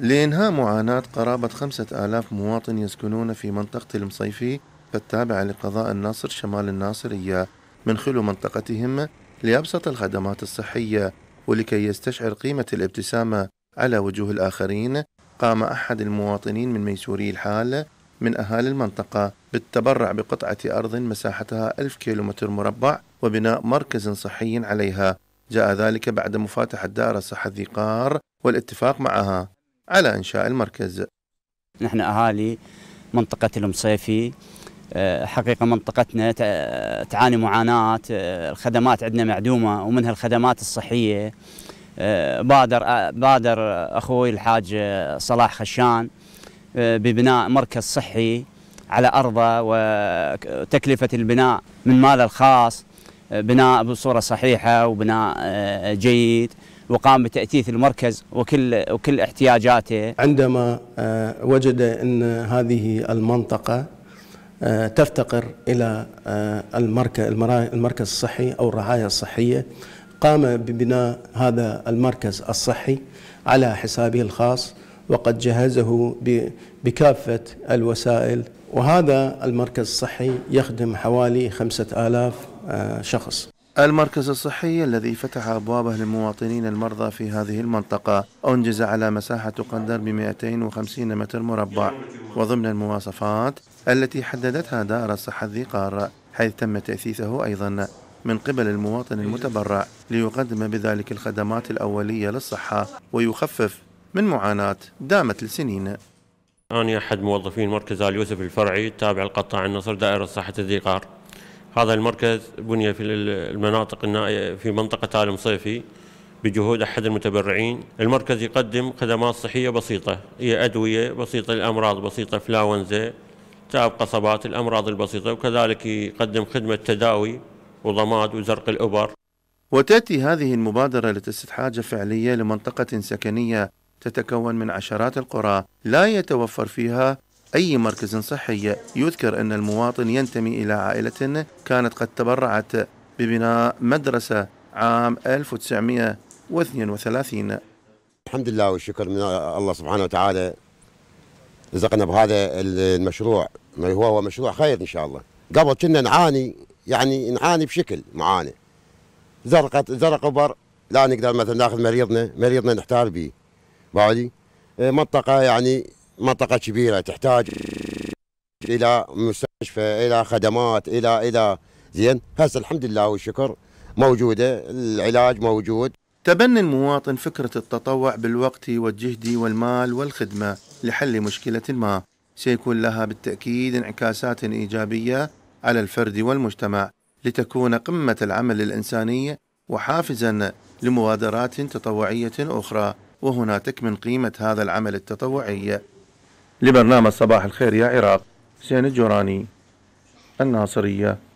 لإنهاء معاناة قرابة خمسة آلاف مواطن يسكنون في منطقة المصيفي التابعة لقضاء الناصر شمال الناصرية من خلو منطقتهم لأبسط الخدمات الصحية ولكي يستشعر قيمة الابتسامة على وجوه الآخرين قام أحد المواطنين من ميسوري الحال من أهالي المنطقة بالتبرع بقطعة أرض مساحتها ألف كيلومتر مربع وبناء مركز صحي عليها جاء ذلك بعد مفاتحة دائرة صحة ذي قار والاتفاق معها على إنشاء المركز نحن أهالي منطقة المصيفي آه، حقيقة منطقتنا تعاني معاناة آه، الخدمات عندنا معدومة ومنها الخدمات الصحية آه، بادر بادر أخوي الحاج صلاح خشان ببناء مركز صحي على أرضه وتكلفة البناء من ماله الخاص بناء بصورة صحيحة وبناء جيد وقام بتأثيث المركز وكل وكل احتياجاته عندما آه، وجد أن هذه المنطقة آه، تفتقر إلى آه، المركز الصحي أو الرعاية الصحية قام ببناء هذا المركز الصحي على حسابه الخاص وقد جهزه بكافة الوسائل وهذا المركز الصحي يخدم حوالي خمسة آلاف شخص المركز الصحي الذي فتح أبوابه للمواطنين المرضى في هذه المنطقة أنجز على مساحة تقدر ب 250 متر مربع وضمن المواصفات التي حددتها دائرة صحة ذي قارة حيث تم تأسيسه أيضا من قبل المواطن المتبرع ليقدم بذلك الخدمات الأولية للصحة ويخفف من معاناة دامت لسنين أنا أحد موظفين مركز آل يوسف الفرعي التابع لقطاع النصر دائرة صحة ذي قارة هذا المركز بني في المناطق النائية في منطقة عالم صيفي بجهود أحد المتبرعين المركز يقدم خدمات صحية بسيطة هي أدوية بسيطة الأمراض بسيطة فلاونزا تعب قصبات الأمراض البسيطة وكذلك يقدم خدمة تداوي وضماد وزرق الأبر وتأتي هذه المبادرة لتسد حاجة فعلية لمنطقة سكنية تتكون من عشرات القرى لا يتوفر فيها أي مركز صحي يذكر أن المواطن ينتمي إلى عائلة كانت قد تبرعت ببناء مدرسة عام 1932 الحمد لله والشكر من الله سبحانه وتعالى رزقنا بهذا المشروع ما هو هو مشروع خير ان شاء الله قبل كنا نعاني يعني نعاني بشكل معاني زرقت زرق وبر لا نقدر مثلا ناخذ مريضنا مريضنا نحتار به بعدي اه، منطقه يعني منطقة كبيرة تحتاج إلى مستشفى إلى خدمات إلى إلى زين هسه الحمد لله والشكر موجودة العلاج موجود تبنى المواطن فكرة التطوع بالوقت والجهد والمال والخدمة لحل مشكلة ما سيكون لها بالتأكيد انعكاسات إيجابية على الفرد والمجتمع لتكون قمة العمل الإنساني وحافزا لمبادرات تطوعية أخرى وهنا تكمن قيمة هذا العمل التطوعي لبرنامج صباح الخير يا عراق حسين الجوراني الناصرية